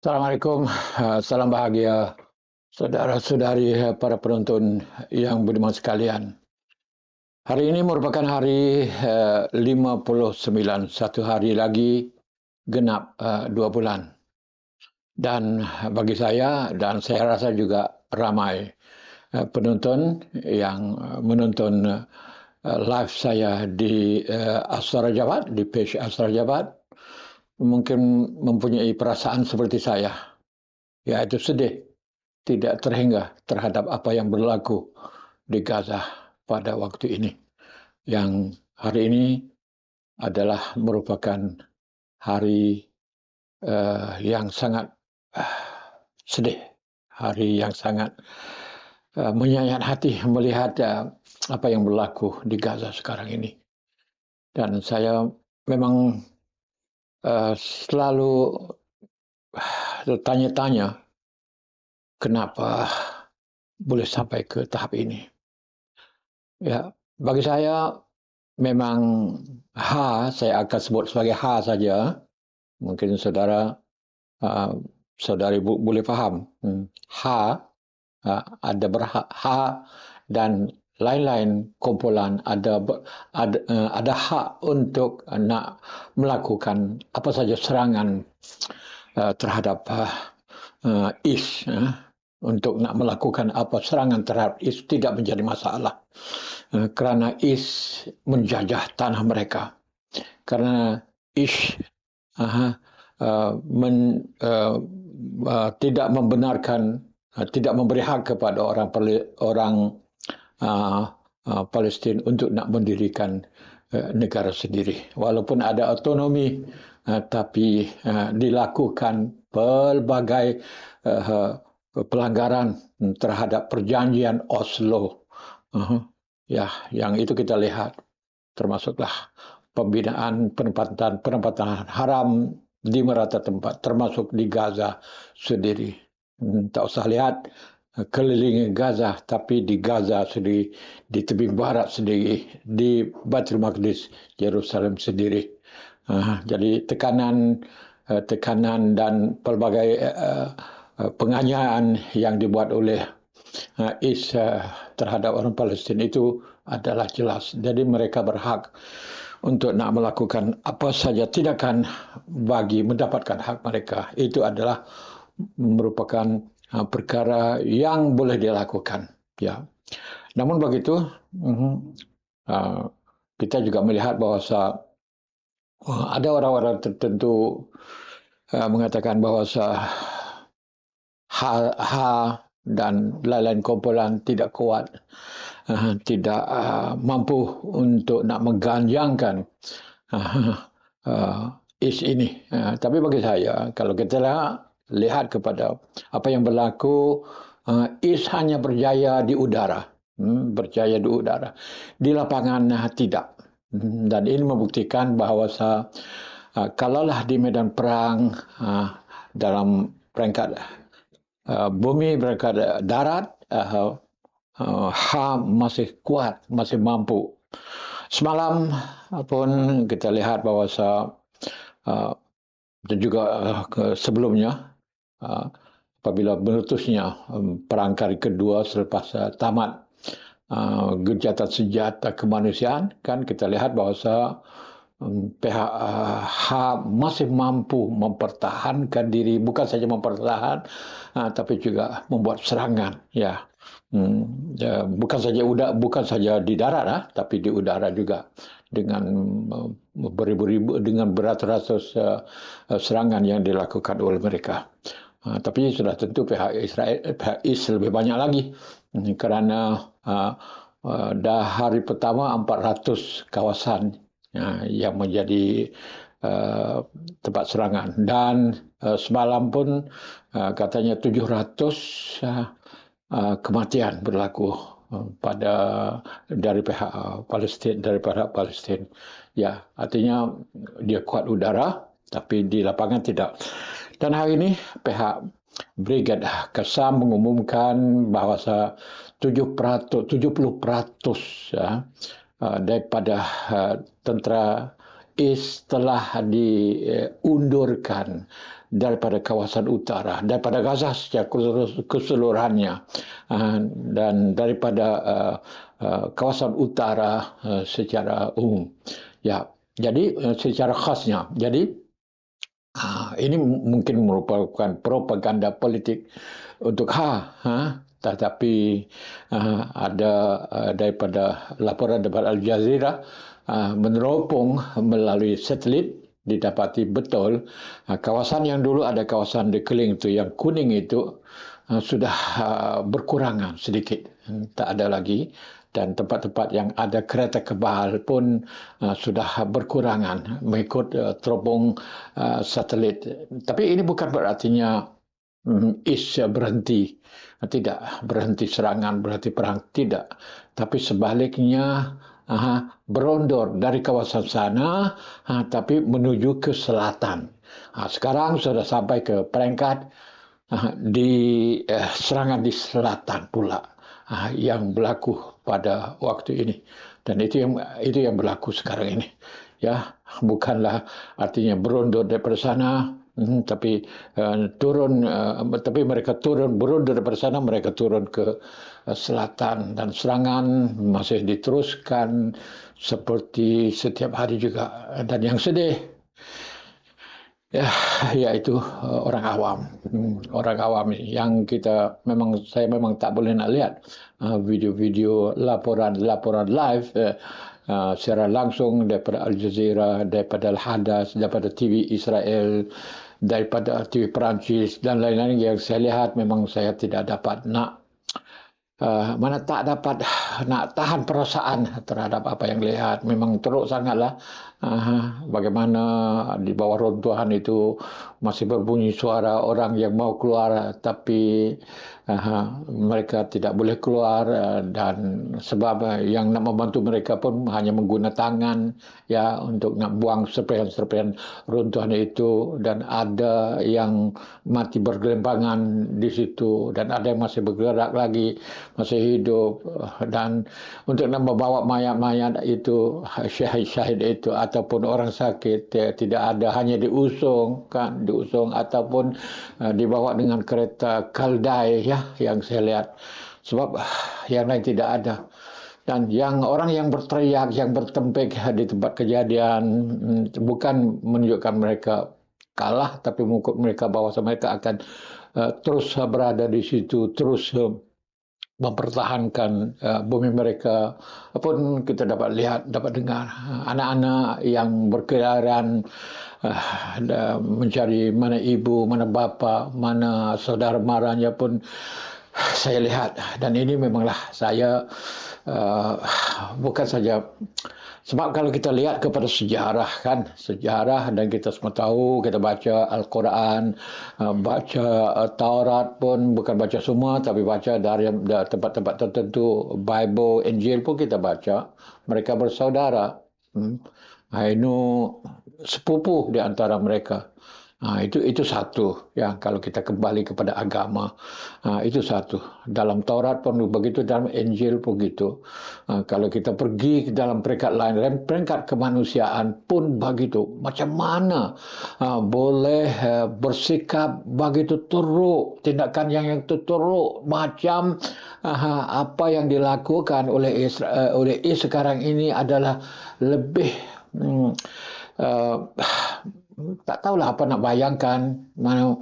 Assalamualaikum, ah, salam bahagia saudara-saudari eh, para penonton yang beriman sekalian. Hari ini merupakan hari 59, eh, satu hari lagi genap eh, dua bulan. Dan bagi saya dan saya rasa juga ramai penonton yang menonton live saya di Astara Jabat, di page Astara Jabat, mungkin mempunyai perasaan seperti saya, yaitu sedih, tidak terhingga terhadap apa yang berlaku di Gaza pada waktu ini, yang hari ini adalah merupakan hari uh, yang sangat uh, sedih, hari yang sangat uh, menyayat hati melihat uh, apa yang berlaku di Gaza sekarang ini. Dan saya memang Eh, selalu tanya-tanya kenapa boleh sampai ke tahap ini. Ya, bagi saya memang H saya akan sebut sebagai H saja. Mungkin saudara uh, saudari bu, boleh faham. Hmm. H uh, ada berhak H dan lain-lain kumpulan ada, ada eh, ada hak untuk nak melakukan apa saja serangan uh, terhadap uh, IS uh, untuk nak melakukan apa serangan terhadap IS tidak menjadi masalah uh, kerana IS menjajah tanah mereka kerana IS uh, uh, men, uh, uh, tidak membenarkan uh, tidak memberi hak kepada orang orang Uh, uh, Palestin untuk nak mendirikan uh, negara sendiri. Walaupun ada autonomi, uh, tapi dilakukan pelbagai pelanggaran terhadap perjanjian Oslo. Uh-huh. ya, yang itu kita lihat termasuklah pembinaan penempatan penempatan haram di merata tempat termasuk di Gaza sendiri. Hmm, tak usah lihat keliling Gaza tapi di Gaza sendiri, di tepi barat sendiri, di Batul Maqdis, Jerusalem sendiri. Ah, jadi tekanan eh, tekanan dan pelbagai eh, eh, penganiayaan yang dibuat oleh is terhadap orang Palestin itu adalah jelas. Jadi mereka berhak untuk nak melakukan apa saja tindakan bagi mendapatkan hak mereka. Itu adalah merupakan Ha, perkara yang boleh dilakukan. Ya. Namun begitu, mhm, ha, kita juga melihat bahawa ada orang-orang tertentu ha, mengatakan bahawa ha dan lain-lain kumpulan tidak kuat, tidak mampu untuk nak mengganjangkan is ini. Tapi bagi saya, kalau kita lihat lihat kepada apa yang berlaku uh, is hanya berjaya di udara hmm, berjaya di udara di lapangan uh, tidak hmm, dan ini membuktikan bahawa uh, kalaulah di medan perang uh, dalam peringkat uh, bumi peringkat uh, darat uh, uh, ham masih kuat masih mampu semalam pun kita lihat bahawa uh, dan juga uh, sebelumnya apabila meletusnya perang kali kedua selepas eh, tamat eh, gejatan senjata kemanusiaan kan kita lihat bahwa PHH eh, masih mampu mempertahankan diri bukan saja mempertahan tapi juga membuat serangan ya Hmm, ya, bukan saja udah bukan saja di darat ah, tapi di udara juga dengan beribu-ribu dengan beratus-ratus uh, serangan yang dilakukan oleh mereka. Ha, tapi sudah tentu pihak Israel pihak Is lebih banyak lagi hmm, kerana ha, ha, dah hari pertama 400 kawasan ha, yang menjadi Uh, tempat serangan dan uh, semalam pun uh, katanya 700 uh, uh, kematian berlaku uh, pada dari pihak Palestin dari pihak Palestin ya artinya dia kuat udara tapi di lapangan tidak dan hari ini pihak Brigade Kesam mengumumkan bahawa 70%, ya, eh, daripada eh, tentera IS telah diundurkan daripada kawasan utara, daripada Gaza secara keseluruhannya eh, dan daripada kawasan utara secara umum. Ya, jadi secara khasnya. Jadi Ha, ini mungkin merupakan propaganda politik untuk ha, ha tetapi uh, ada uh, daripada laporan daripada Al Jazeera uh, meneropong melalui satelit didapati betul uh, kawasan yang dulu ada kawasan dekeling itu yang kuning itu uh, sudah uh, berkurangan sedikit hmm, tak ada lagi dan tempat-tempat yang ada kereta kebal pun uh, sudah berkurangan mengikut uh, terobong uh, satelit. Tapi ini bukan berartinya um, hmm, is berhenti. Tidak berhenti serangan berarti perang tidak. Tapi sebaliknya uh, berondor dari kawasan sana uh, tapi menuju ke selatan. Uh, sekarang sudah sampai ke peringkat uh, di uh, serangan di selatan pula uh, yang berlaku pada waktu ini dan itu yang itu yang berlaku sekarang ini ya bukanlah artinya berundur dari sana hmm, tapi uh, turun uh, tapi mereka turun berundur dari sana mereka turun ke uh, selatan dan serangan masih diteruskan seperti setiap hari juga dan yang sedih Ya, ya, itu eh, orang awam. Hmm, orang awam yang kita memang saya memang tak boleh nak lihat eh, video-video laporan-laporan live eh, secara langsung daripada Al Jazeera, daripada Al Hadas, daripada TV Israel, daripada TV Perancis dan lain-lain yang saya lihat memang saya tidak dapat nak mana tak dapat nak tahan perasaan terhadap apa yang lihat memang teruk sangatlah bagaimana ah, di bawah runtuhan itu masih berbunyi suara orang yang mau keluar tapi mereka tidak boleh keluar ah, dan sebab ah, yang nak membantu mereka pun hanya menggunakan tangan ya untuk nak buang serpihan-serpihan runtuhan itu dan ada yang mati bergelembangan di situ dan ada yang masih bergerak lagi masih hidup dan untuk nak membawa mayat-mayat itu syahid-syahid itu ataupun orang sakit tidak ada hanya diusung kan diusung ataupun uh, dibawa dengan kereta kaldai ya yang saya lihat sebab uh, yang lain tidak ada dan yang orang yang berteriak yang bertempik di tempat kejadian hmm, bukan menunjukkan mereka kalah tapi mengukur mereka bahawa mereka akan uh, terus berada di situ terus uh, mempertahankan uh, bumi mereka pun kita dapat lihat dapat dengar uh, anak-anak yang berkeliaran uh, mencari mana ibu mana bapa mana saudara maranya pun uh, saya lihat dan ini memanglah saya uh, bukan saja sebab kalau kita lihat kepada sejarah kan, sejarah dan kita semua tahu, kita baca Al-Quran, eh, baca eh, Taurat pun bukan baca semua tapi baca dari tempat-tempat tertentu, Bible, Injil pun kita baca. Mereka bersaudara. Hmm. Ainu sepupu di antara mereka. Ha, itu itu satu ya kalau kita kembali kepada agama ha, itu satu dalam Taurat pun begitu dalam Injil pun begitu ha, kalau kita pergi ke dalam peringkat lain peringkat kemanusiaan pun begitu macam mana ha, boleh ha, bersikap begitu teruk tindakan yang yang teruk macam ha, ha, apa yang dilakukan oleh Isra, eh, oleh Is sekarang ini adalah lebih hmm, uh, tak tahulah apa nak bayangkan mana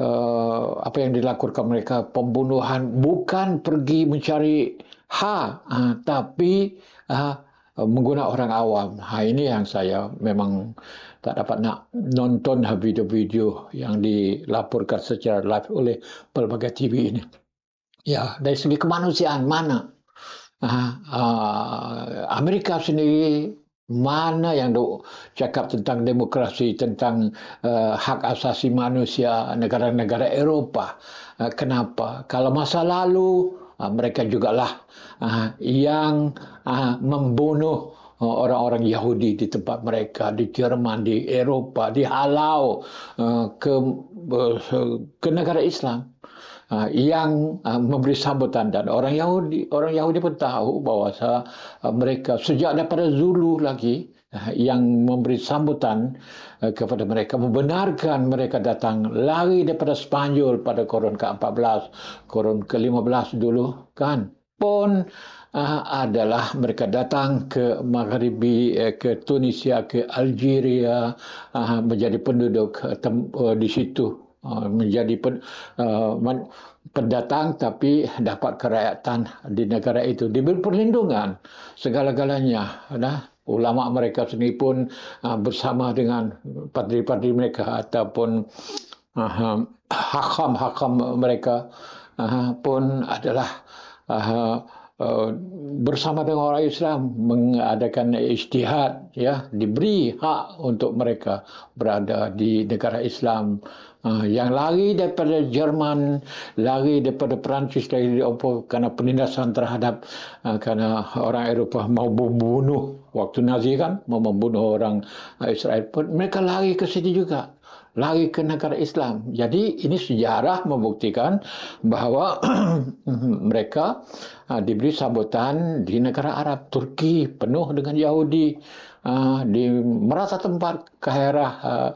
uh, apa yang dilakukan mereka pembunuhan bukan pergi mencari ha uh, tapi uh, ha, menggunakan orang awam. Ha ini yang saya memang tak dapat nak nonton video-video yang dilaporkan secara live oleh pelbagai TV ini. Ya, dari segi kemanusiaan mana? Ha, ha Amerika sendiri mana yang dok cakap tentang demokrasi tentang uh, hak asasi manusia negara-negara Eropah uh, kenapa kalau masa lalu uh, mereka jugalah uh, yang uh, membunuh orang-orang Yahudi di tempat mereka di Jerman di Eropah dihalau uh, ke uh, ke negara Islam uh, Ah, yang ah, memberi sambutan dan orang Yahudi orang Yahudi pun tahu bahawa ah, mereka sejak daripada Zulu lagi yang memberi sambutan kepada mereka membenarkan mereka datang lari daripada Spanyol pada koron ke-14 koron ke-15 dulu kan pun uh, adalah mereka datang ke Maghribi eh, ke Tunisia ke Algeria uh, menjadi penduduk uh, di situ Ah, menjadi pen, uh, pendatang tapi dapat kerakyatan di negara itu diberi perlindungan segala-galanya nah ulama mereka sendiri pun uh, bersama dengan padri-padri mereka ataupun uh, hakam-hakam mereka uh, pun adalah uh, Eh, bersama dengan orang Islam mengadakan istihad, ya diberi hak untuk mereka berada di negara Islam eh, yang lari daripada Jerman, lari daripada Perancis dari Eropah kerana penindasan terhadap eh, kerana orang Eropah mau membunuh waktu Nazi kan, mau membunuh orang Israel pun mereka lari ke sini juga lari ke negara Islam. Jadi ini sejarah membuktikan bahawa mereka ah, diberi sambutan di negara Arab Turki penuh dengan Yahudi uh, di merata tempat ke daerah ah,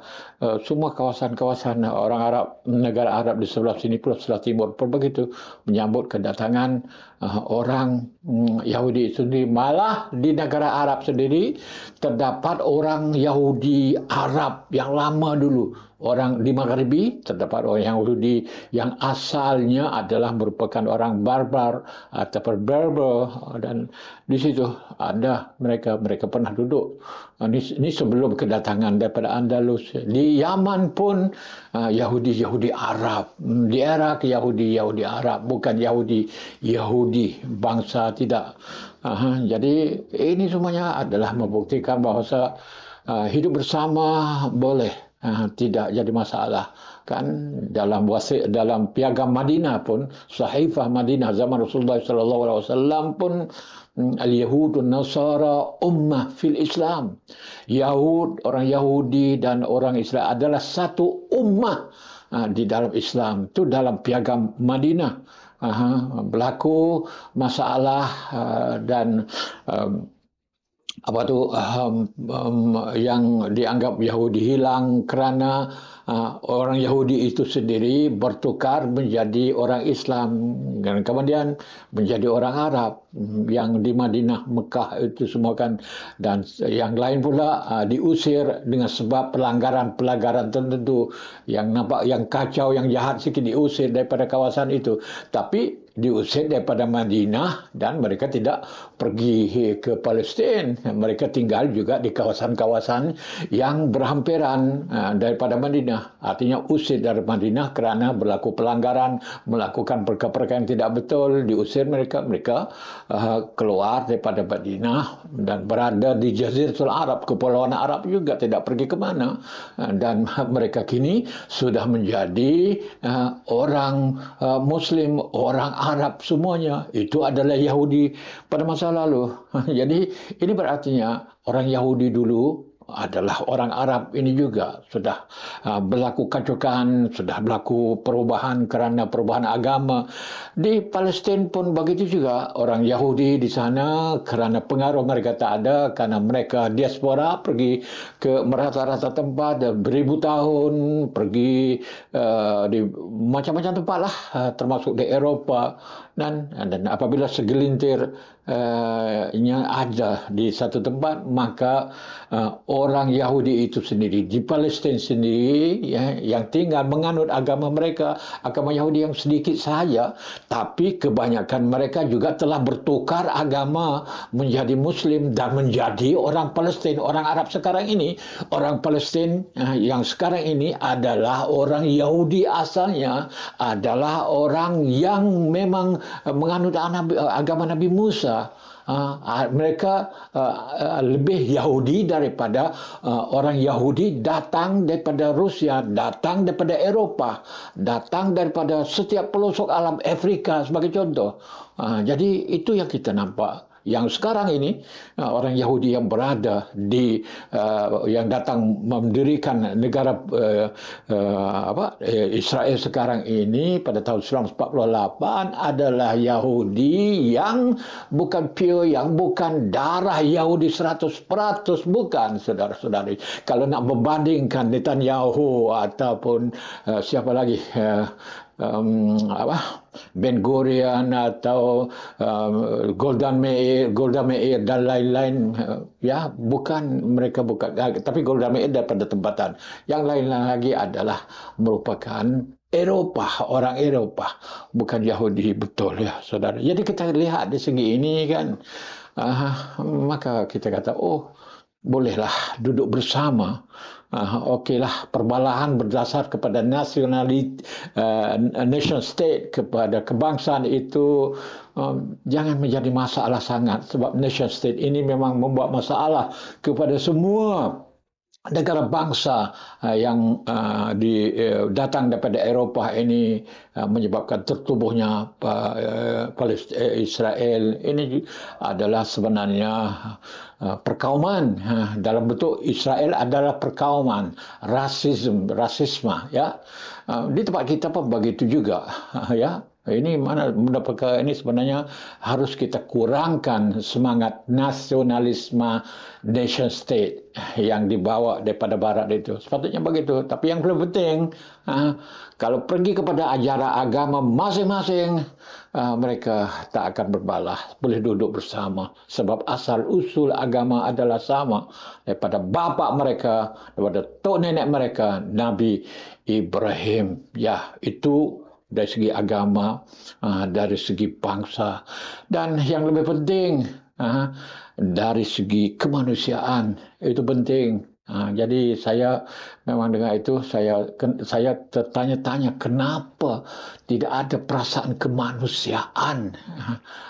semua kawasan-kawasan orang Arab negara Arab di sebelah sini Pulau Selatan Timur pun begitu menyambut kedatangan Ah, orang um, Yahudi sendiri. Malah di negara Arab sendiri terdapat orang Yahudi Arab yang lama dulu. Orang di Maghribi terdapat orang Yahudi yang asalnya adalah merupakan orang barbar atau berber ah, dan di situ ada mereka mereka pernah duduk ini, ah, ini sebelum kedatangan daripada Andalus. Di Yaman pun ah, Yahudi-Yahudi uh, Arab. Hmm, di era ke Yahudi-Yahudi Arab. Bukan Yahudi-Yahudi bangsa tidak. Uh, jadi ini semuanya adalah membuktikan bahawa uh, hidup bersama boleh. Uh, tidak jadi masalah bahkan dalam wasi, dalam piagam Madinah pun sahifah Madinah zaman Rasulullah sallallahu alaihi wasallam pun mm, al yahud dan nasara ummah fil islam yahud orang yahudi dan orang israel adalah satu ummah ha, di dalam islam itu dalam piagam Madinah uh, berlaku masalah uh, dan um, apa tu um, um, yang dianggap yahudi hilang kerana uh, Ah, orang Yahudi itu sendiri bertukar menjadi orang Islam dan kemudian menjadi orang Arab yang di Madinah Mekah itu semua kan dan yang lain pula ah, diusir dengan sebab pelanggaran-pelanggaran tertentu yang nampak yang kacau yang jahat sikit diusir daripada kawasan itu tapi diusir daripada Madinah dan mereka tidak pergi ke Palestin. Mereka tinggal juga di kawasan-kawasan yang berhampiran eh, daripada Madinah. Artinya usir dari Madinah kerana berlaku pelanggaran, melakukan perkara-perkara yang tidak betul, diusir mereka. Mereka eh, keluar daripada Madinah dan berada di Jazirul Arab, Kepulauan Arab juga tidak pergi ke mana. Eh, dan mereka kini sudah menjadi orang Muslim, orang Arab semuanya itu adalah Yahudi pada masa lalu. Jadi ini berartinya orang Yahudi dulu adalah orang Arab ini juga sudah ah, berlaku kacukan, sudah berlaku perubahan kerana perubahan agama. Di Palestin pun begitu juga orang Yahudi di sana kerana pengaruh mereka tak ada kerana mereka diaspora pergi ke merata-rata tempat eh, beribu tahun pergi uh, di macam-macam tempat lah eh, termasuk di Eropah dan eh, dan apabila segelintirnya eh, uh, ada di satu tempat maka uh, orang Yahudi itu sendiri di Palestin sendiri ya, yang tinggal menganut agama mereka agama Yahudi yang sedikit sahaja tapi kebanyakan mereka juga telah bertukar agama menjadi muslim dan menjadi orang Palestin orang Arab sekarang ini orang Palestin uh, yang sekarang ini adalah orang Yahudi asalnya adalah orang yang memang Uh, menganut uh, agama Nabi Musa. Uh, mereka lebih Yahudi daripada orang Yahudi datang daripada Rusia, datang daripada Eropah, datang daripada setiap pelosok alam Afrika sebagai contoh. Jadi itu yang kita nampak yang sekarang ini uh, orang Yahudi yang berada di uh, yang datang mendirikan negara uh, apa eh, Israel sekarang ini pada tahun 1948 adalah Yahudi yang bukan pure yang bukan darah Yahudi 100% bukan saudara-saudari kalau nak membandingkan Netanyahu ataupun siapa lagi um, apa Ben Gurion atau um, Golda Meir, Golda Meir dan lain-lain uh, ya bukan mereka buka uh, tapi Golda Meir daripada tempatan yang lain lagi adalah merupakan Eropah, orang Eropah, bukan Yahudi betul ya saudara. Jadi kita lihat di segi ini kan, uh, maka kita kata, oh bolehlah duduk bersama Uh, lah perbalahan berdasar kepada nationality uh, eh, nation state kepada kebangsaan itu um, jangan menjadi masalah sangat sebab nation state ini memang membuat masalah kepada semua negara bangsa uh, yang uh, di uh, datang daripada Eropah ini Uh, menyebabkan tertubuhnya uh, eh, Israel ini adalah sebenarnya uh, perkauman dalam bentuk Israel adalah perkauman rasisme rasisme ya di tempat kita pun begitu juga ya ini mana mendapatkan ini sebenarnya harus kita kurangkan semangat nasionalisme nation state yang dibawa daripada barat itu sepatutnya begitu tapi yang paling penting Ha? kalau pergi kepada ajaran agama masing-masing, ha, mereka tak akan berbalah. Boleh duduk bersama. Sebab asal-usul agama adalah sama daripada bapa mereka, daripada tok nenek mereka, Nabi Ibrahim. Ya, itu dari segi agama, ha, dari segi bangsa. Dan yang lebih penting, dari segi kemanusiaan, itu penting. Ha, jadi saya memang dengan itu saya saya tertanya-tanya kenapa tidak ada perasaan kemanusiaan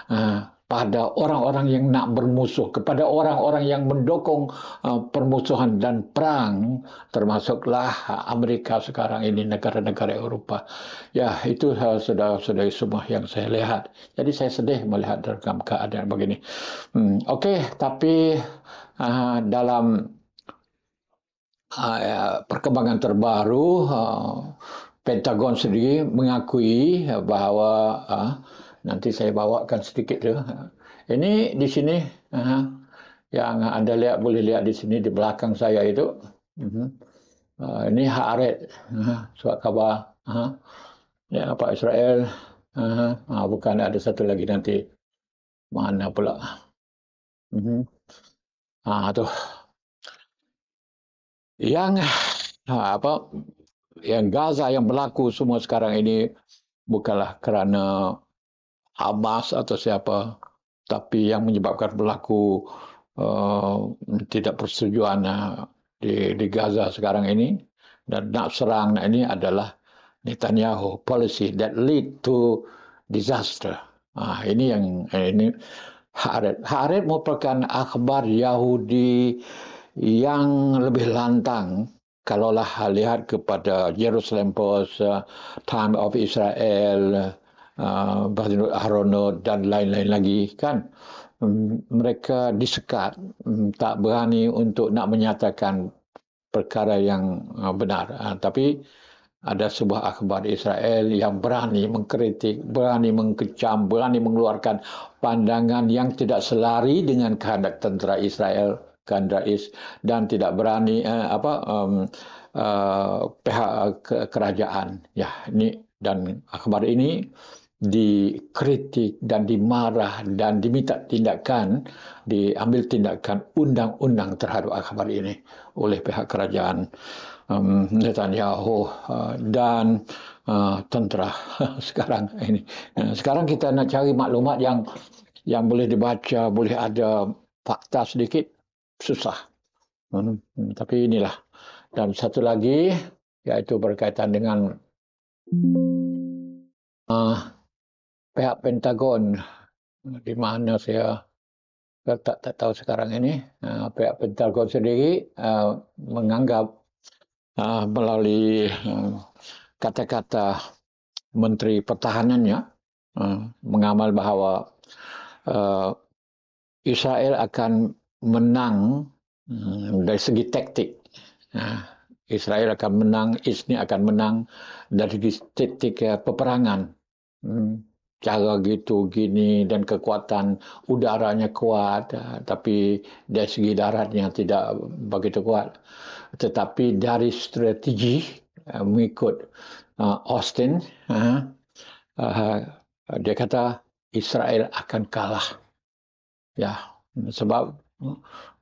ha, pada orang-orang yang nak bermusuh kepada orang-orang yang mendukung uh, permusuhan dan perang termasuklah Amerika sekarang ini negara-negara Eropa ya itu ha, sudah-sudah semua yang saya lihat jadi saya sedih melihat dalam keadaan begini hmm, oke tapi uh, dalam Ha, ya, perkembangan terbaru ha, Pentagon sendiri mengakui bahawa ha, nanti saya bawakan sedikit tu. Ini di sini yang anda lihat boleh lihat di sini di belakang saya itu. Mhm. ini hak aret uh, khabar ya, Pak Israel. Uh, bukan ada satu lagi nanti. Mana pula. Ah tu yang ha, apa yang Gaza yang berlaku semua sekarang ini bukanlah kerana Hamas atau siapa tapi yang menyebabkan berlaku uh, tidak persetujuan uh, di di Gaza sekarang ini dan nak serang ini adalah Netanyahu policy that lead to disaster. uh, ini yang eh, ini Haret. Haret merupakan akhbar Yahudi yang lebih lantang kalaulah lihat kepada Jerusalem Post, uh, Time of Israel, uh, Bahtinut Aharonot dan lain-lain lagi kan um, mereka disekat um, tak berani untuk nak menyatakan perkara yang uh, benar tapi ada sebuah akhbar Israel yang berani mengkritik, berani mengkecam, berani mengeluarkan pandangan yang tidak selari dengan kehendak tentera Israel kan rais dan tidak berani eh, apa um, uh, pihak eh, ke- kerajaan ya ini dan akhbar ini dikritik dan dimarah dan diminta tindakan diambil tindakan undang-undang terhadap akhbar ini oleh pihak kerajaan um, Netanyahu uh, dan uh, tentera sekarang ini sekarang kita nak cari maklumat yang yang boleh dibaca boleh ada fakta sedikit susah. Hmm, hmm, tapi inilah. Dan satu lagi yaitu berkaitan dengan uh, pihak Pentagon di mana saya tak, tak tahu sekarang ini uh, pihak Pentagon sendiri uh, menganggap uh, melalui kata-kata uh, Menteri Pertahanannya uh, mengamal bahawa uh, Israel akan menang eh, dari segi taktik. Eh, Israel akan menang, Israel akan menang dari segi taktik eh, peperangan. Hmm, cara gitu, gini dan kekuatan udaranya kuat tapi dari segi daratnya tidak begitu kuat. Tetapi dari strategi mengikut Austin, dia kata Israel akan kalah. Ya, sebab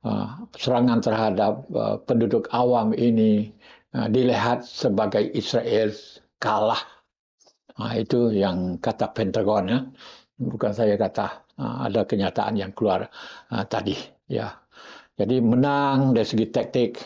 Ah, serangan terhadap ah, penduduk awam ini ah, dilihat sebagai Israel kalah. Itu yang kata Pentagon ya, bukan saya kata. Ada kenyataan yang keluar tadi ya. Jadi menang dari segi taktik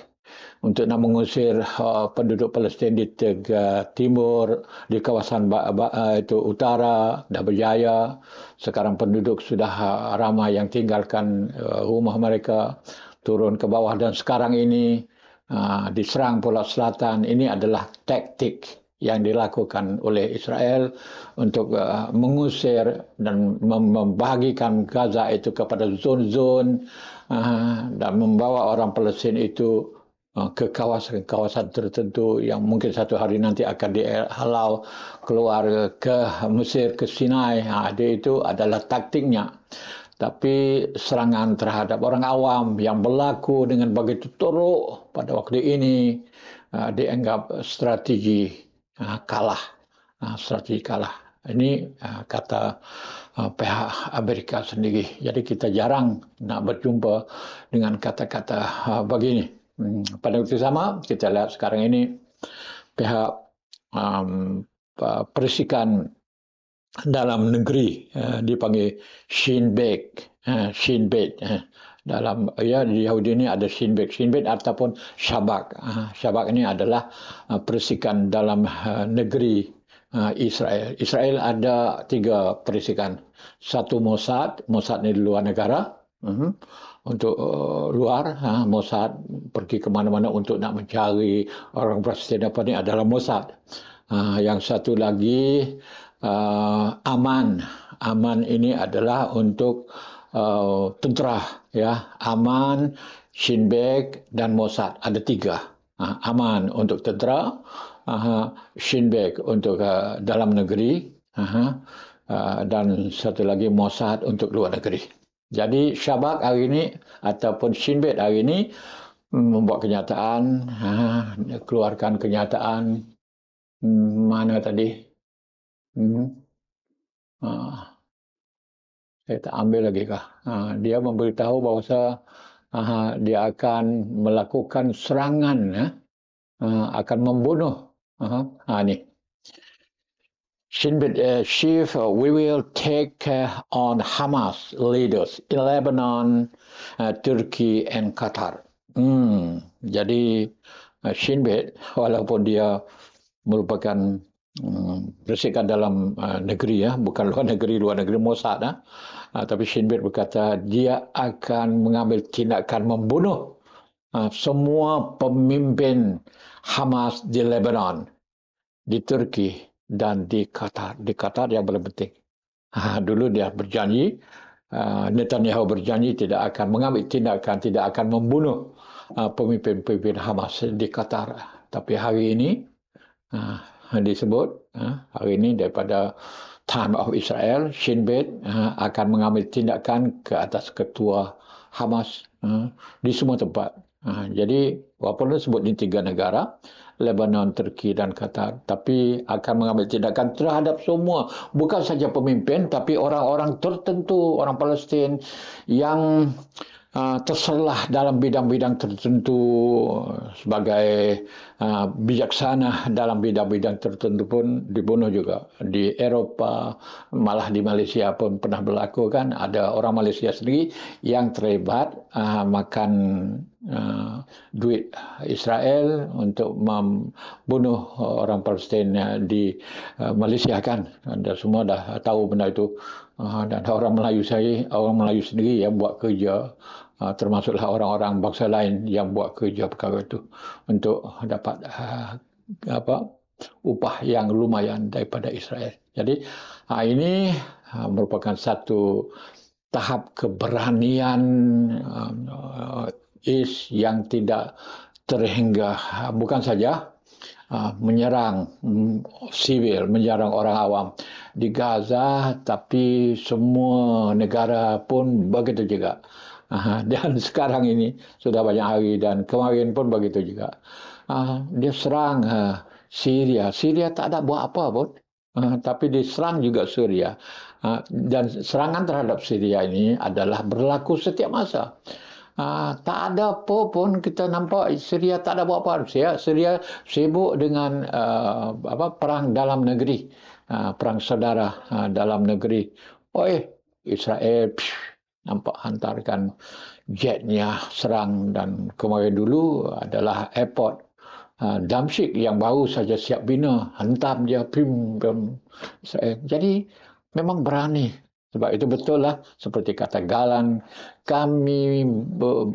untuk nak mengusir uh, penduduk Palestin di tegak timur di kawasan ba- ba- uh, itu utara dah berjaya sekarang penduduk sudah uh, ramai yang tinggalkan uh, rumah mereka turun ke bawah dan sekarang ini uh, diserang pulau selatan ini adalah taktik yang dilakukan oleh Israel untuk uh, mengusir dan membahagikan Gaza itu kepada zon-zon uh, dan membawa orang Palestin itu Ah, ke kawasan-kawasan tertentu yang mungkin satu hari nanti akan dihalau keluar ke Mesir, ke Sinai. Ha, dia itu adalah taktiknya. Tapi serangan terhadap orang awam yang berlaku dengan begitu teruk pada waktu ini uh, dianggap strategi uh, kalah. Uh, strategi kalah. Ini uh, kata uh, pihak Amerika sendiri. Jadi kita jarang nak berjumpa dengan kata-kata uh, begini. Hmm, pada waktu sama kita lihat sekarang ini pihak um, perisikan dalam negeri uh, dipanggil Shin Bet uh, eh, Shin Bet uh, eh. dalam ya di Yahudi ini ada Shin Bet Shin Bet ataupun Shabak uh, Shabak ini adalah uh, perisikan dalam uh, negeri Israel. Israel ada tiga perisikan. Satu Mossad, Mossad ini di luar negara. Mhm. untuk uh, luar ha, Mossad pergi ke mana-mana untuk nak mencari orang Palestin apa ni adalah Mossad. Ha, yang satu lagi uh, eh, aman aman ini adalah untuk uh, tentera ya aman shinbeg dan Mossad ada tiga ha, aman untuk tentara, uh, Shin untuk uh, dalam negeri uh, uh, dan satu lagi Mossad untuk luar negeri. Jadi Syabak hari ini ataupun Shinbet hari ini mm, membuat kenyataan, ha, keluarkan kenyataan mm, mana tadi? Hmm. Ha. Saya tak ambil lagi kah? Ha, dia memberitahu bahawa ha, dia akan melakukan serangan, ha, ha akan membunuh. Ha, ha, ni. Shin Bet uh, Chief, we will take on Hamas leaders in Lebanon, uh, Turkey and Qatar. Hmm. Jadi uh, Shin Bet walaupun dia merupakan hmm, bersihkan dalam negeri ya, bukan luar negeri, luar negeri Mossad ya. tapi Shin Bet berkata dia akan mengambil tindakan membunuh semua pemimpin Hamas di Lebanon, di Turki, dan di Qatar. Di Qatar yang paling penting. Dulu dia berjanji, ha, Netanyahu berjanji tidak akan mengambil tindakan, tidak akan membunuh ha, pemimpin-pemimpin Hamas di Qatar. Tapi hari ini ha, disebut, hari ini daripada Time of Israel, Shin Bet akan mengambil tindakan ke atas ketua Hamas di semua tempat. Jadi walaupun disebut di tiga negara, Lebanon, Turki dan Qatar. Tapi akan mengambil tindakan terhadap semua. Bukan saja pemimpin tapi orang-orang tertentu, orang Palestin yang uh, terserlah dalam bidang-bidang tertentu sebagai ah, bijaksana dalam bidang-bidang tertentu pun dibunuh juga di Eropa malah di Malaysia pun pernah berlaku kan ada orang Malaysia sendiri yang terlibat ah, makan duit Israel untuk membunuh orang Palestin di Malaysia kan anda semua dah tahu benda itu dan orang Melayu saya orang Melayu sendiri yang buat kerja Ha, termasuklah orang-orang bangsa lain yang buat kerja perkara itu untuk dapat ha, apa upah yang lumayan daripada Israel. Jadi ha, ini merupakan satu tahap keberanian um, uh, is yang tidak terhingga bukan saja menyerang mm, sivil, menyerang orang awam di Gaza tapi semua negara pun begitu juga. dan sekarang ini sudah banyak hari dan kemarin pun begitu juga. Ah, dia serang ha, Syria. Syria tak ada buat apa pun. Ah, tapi diserang juga Syria. Ah, dan serangan terhadap Syria ini adalah berlaku setiap masa. Tak ada apa pun kita nampak Syria tak ada buat apa. Syria, Syria sibuk dengan apa perang dalam negeri. Perang saudara dalam negeri. Oh, Israel. Pshh, nampak hantarkan jetnya serang dan kemarin dulu adalah airport uh, damship yang baru saja siap bina hantam dia pim pim eh, jadi memang berani sebab itu betul lah seperti kata Galan kami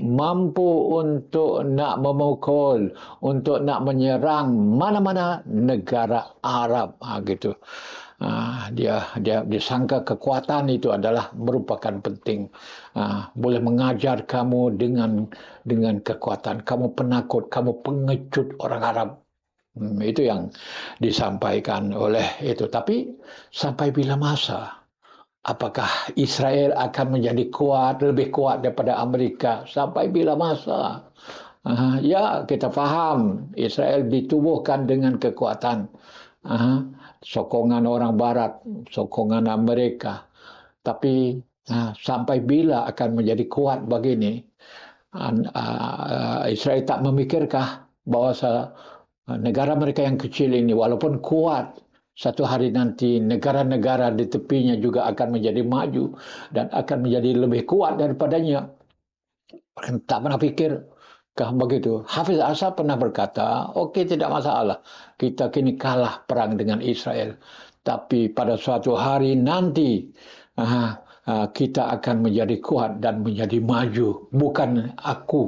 mampu untuk nak memukul untuk nak menyerang mana-mana negara Arab ha, gitu Ah, dia dia disangka kekuatan itu adalah merupakan penting ah, boleh mengajar kamu dengan dengan kekuatan kamu penakut kamu pengecut orang Arab hmm, itu yang disampaikan oleh itu tapi sampai bila masa apakah Israel akan menjadi kuat lebih kuat daripada Amerika sampai bila masa uh, ya kita faham Israel ditubuhkan dengan kekuatan uh, sokongan orang Barat, sokongan Amerika. Tapi ha, sampai bila akan menjadi kuat begini? Israel tak memikirkah bahawa negara mereka yang kecil ini walaupun kuat satu hari nanti negara-negara di tepinya juga akan menjadi maju dan akan menjadi lebih kuat daripadanya. Tak pernah fikir Kah begitu? Hafiz Asad pernah berkata, "Oke, okay, tidak masalah. Kita kini kalah perang dengan Israel, tapi pada suatu hari nanti, uh, uh, kita akan menjadi kuat dan menjadi maju, bukan aku,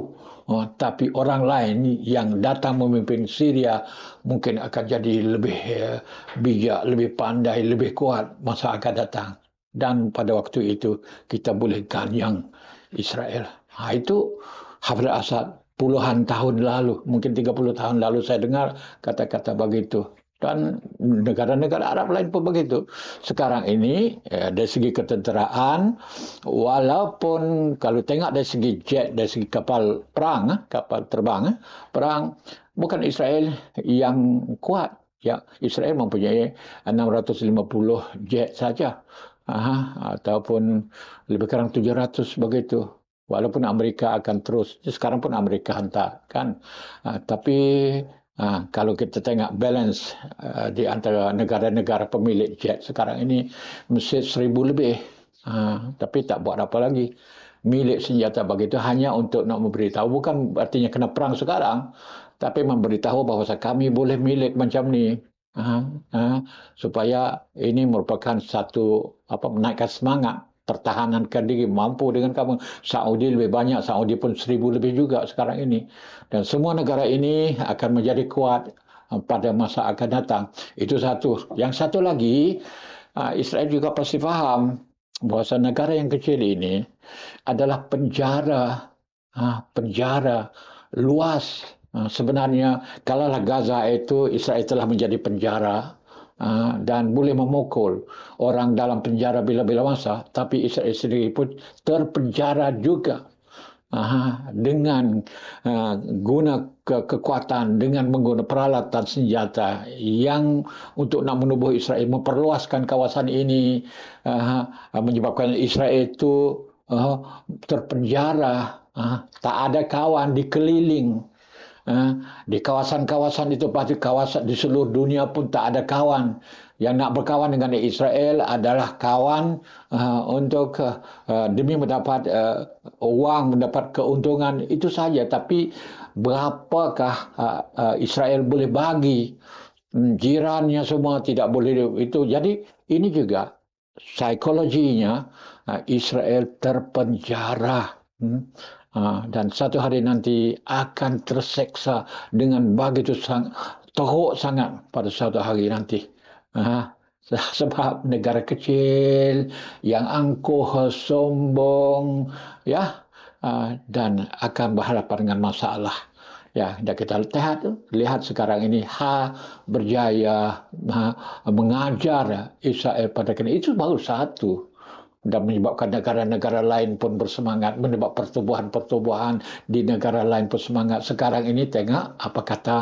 uh, tapi orang lain yang datang memimpin Syria mungkin akan jadi lebih uh, bijak, lebih pandai, lebih kuat masa akan datang." Dan pada waktu itu kita boleh ganyang Israel. Ha, itu Hafiz Asad puluhan tahun lalu, mungkin 30 tahun lalu saya dengar kata-kata begitu. Dan negara-negara Arab lain pun begitu. Sekarang ini, ya, dari segi ketenteraan, walaupun kalau tengok dari segi jet, dari segi kapal perang, eh, kapal terbang, eh, perang, bukan Israel yang kuat. Ya, Israel mempunyai 650 jet saja. Aha, ataupun lebih kurang 700 begitu. Walaupun Amerika akan terus, sekarang pun Amerika hantar kan. Uh, tapi uh, kalau kita tengok balance uh, di antara negara-negara pemilik jet sekarang ini mesti seribu lebih. Uh, tapi tak buat apa lagi. Milik senjata begitu hanya untuk nak memberitahu. Bukan artinya kena perang sekarang. Tapi memberitahu bahawa kami boleh milik macam ni. Uh, uh, supaya ini merupakan satu apa menaikkan semangat pertahanankan diri mampu dengan kamu Saudi lebih banyak Saudi pun seribu lebih juga sekarang ini dan semua negara ini akan menjadi kuat uh, pada masa akan datang itu satu yang satu lagi uh, Israel juga pasti faham bahawa negara yang kecil ini adalah penjara uh, penjara luas sebenarnya kalaulah Gaza itu Israel telah menjadi penjara Ha, dan boleh memukul orang dalam penjara bila-bila masa tapi Israel sendiri pun terpenjara juga dengan ha, guna kekuatan dengan menggunakan peralatan senjata yang untuk nak menubuh Israel memperluaskan kawasan ini menyebabkan Israel itu terpenjara tak ada kawan dikeliling Ha? Di kawasan-kawasan itu pasti kawasan di seluruh dunia pun tak ada kawan. Yang nak berkawan dengan Israel adalah kawan ha, untuk ha, demi mendapat uang, mendapat keuntungan. Itu saja. Tapi berapakah Israel boleh bagi hmm, jirannya semua tidak boleh itu. Jadi ini juga psikologinya Israel terpenjara. Hmm? Ha, dan satu hari nanti akan terseksa dengan begitu sang, teruk sangat pada satu hari nanti. Uh, sebab negara kecil yang angkuh sombong ya uh, dan akan berhadapan dengan masalah. Ya, dan kita lihat, lihat sekarang ini Ha berjaya ha, mengajar Israel pada kini. Itu baru satu dan menyebabkan negara-negara lain pun bersemangat menyebab pertubuhan-pertubuhan di negara lain pun semangat sekarang ini tengok apa kata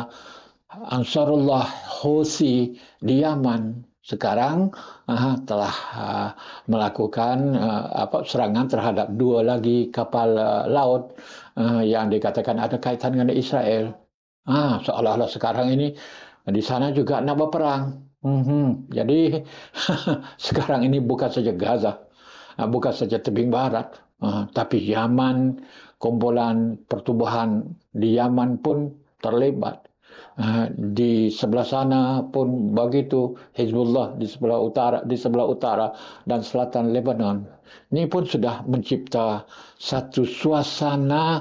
Ansarullah Hosi di Yaman sekarang uh, telah uh, melakukan uh, apa serangan terhadap dua lagi kapal uh, laut uh, yang dikatakan ada kaitan dengan Israel. Ah uh, seolah-olah sekarang ini di sana juga nak berperang. Mm-hmm. Jadi sekarang ini bukan saja Gaza uh, bukan saja tebing barat uh, tapi Yaman kumpulan pertubuhan di Yaman pun terlibat uh, di sebelah sana pun begitu Hezbollah di sebelah utara di sebelah utara dan selatan Lebanon ini pun sudah mencipta satu suasana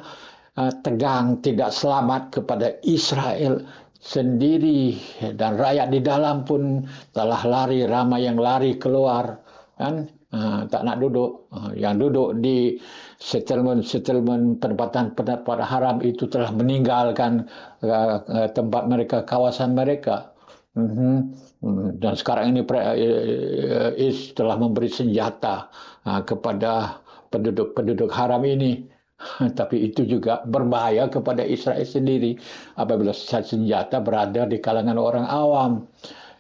uh, tegang tidak selamat kepada Israel sendiri dan rakyat di dalam pun telah lari ramai yang lari keluar kan Ah, tak nak duduk. Ah, yang duduk di settlement-settlement penempatan-penempatan haram itu telah meninggalkan ah, tempat mereka, kawasan mereka. Mhm. Dan sekarang ini eh, eh, IS telah memberi senjata kepada penduduk-penduduk haram ini. Tapi itu juga berbahaya kepada Israel sendiri apabila senjata berada di kalangan orang awam.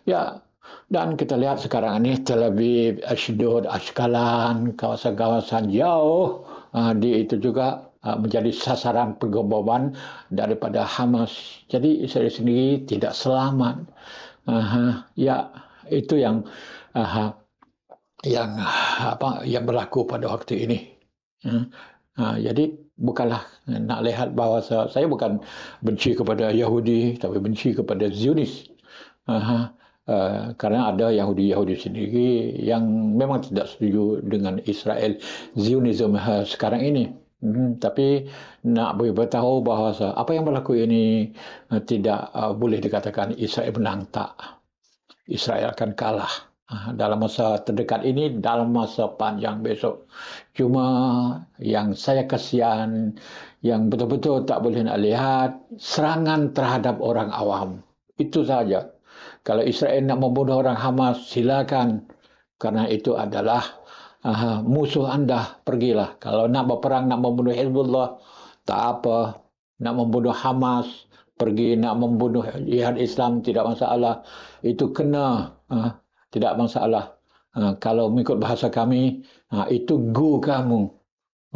Ya, dan kita lihat sekarang ini Tel Aviv, Ashdod, Ashkelon, kawasan-kawasan jauh ah, di itu juga ah, menjadi sasaran pengeboman daripada Hamas. Jadi Israel sendiri tidak selamat. Ya, itu yang yang apa yang berlaku pada waktu ini. Hmm, ah, jadi bukanlah nak lihat bahawa saya bukan benci kepada Yahudi tapi benci kepada Zionis. uh Eh, Karena ada Yahudi-Yahudi sendiri yang memang tidak setuju dengan Israel Zionisme uh, sekarang ini. Hmm, tapi nak boleh beritahu bahawa apa yang berlaku ini uh, tidak uh, boleh dikatakan Israel menang tak. Israel akan kalah ah, dalam masa terdekat ini dalam masa panjang besok cuma yang saya kasihan yang betul-betul tak boleh nak lihat serangan terhadap orang awam itu saja uh, kalau Israel nak membunuh orang Hamas, silakan. Karena itu adalah uh, musuh anda, pergilah. Kalau nak berperang, nak membunuh Hezbollah, tak apa. Nak membunuh Hamas, pergi. Nak membunuh jihad Islam, tidak masalah. Itu kena, uh, tidak masalah. Uh, kalau mengikut bahasa kami, uh, itu gu kamu.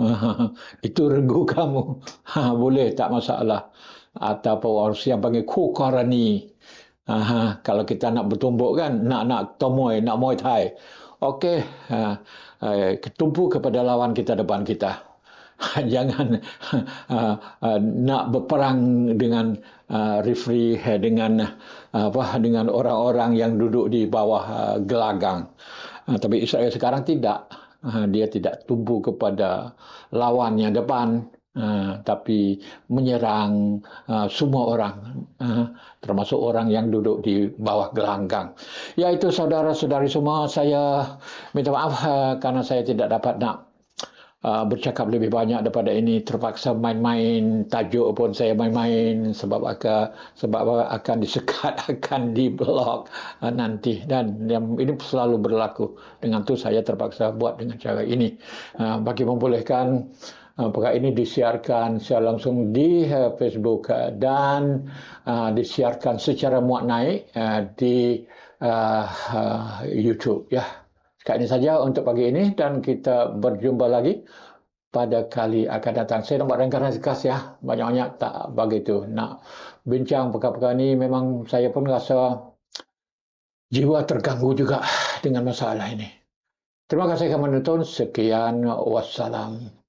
Uh, itu regu kamu. Uh, boleh, tak masalah. Atau orang yang panggil kukarani. Aha, kalau kita nak bertumbuk kan, nak nak tomoy, nak muay thai. Okey, ketumpu ha, ha, kepada lawan kita depan kita. Jangan uh, uh, nak berperang dengan uh, referee dengan uh, apa dengan orang-orang yang duduk di bawah uh, gelagang. Uh, tapi Israel sekarang tidak, uh, dia tidak tumpu kepada lawannya depan, Ah, tapi menyerang uh, semua orang uh, termasuk orang yang duduk di bawah gelanggang Ya itu saudara-saudari semua saya minta maaf uh, karena saya tidak dapat nak Uh, bercakap lebih banyak daripada ini terpaksa main-main tajuk pun saya main-main sebab akan sebab akan disekat akan diblok uh, nanti dan yang ini selalu berlaku dengan tu saya terpaksa buat dengan cara ini uh, bagi membolehkan apakah ha, ini disiarkan secara langsung di ha, Facebook ha, dan disiarkan secara muat naik di YouTube ya. Sekian ini saja untuk pagi ini dan kita berjumpa lagi pada kali akan datang. Saya nampak rengkaran sekas ya. Banyak-banyak tak begitu nak bincang perkara-perkara ini. Memang saya pun rasa jiwa terganggu juga dengan masalah ini. Terima kasih kerana menonton. Sekian. Wassalamualaikum.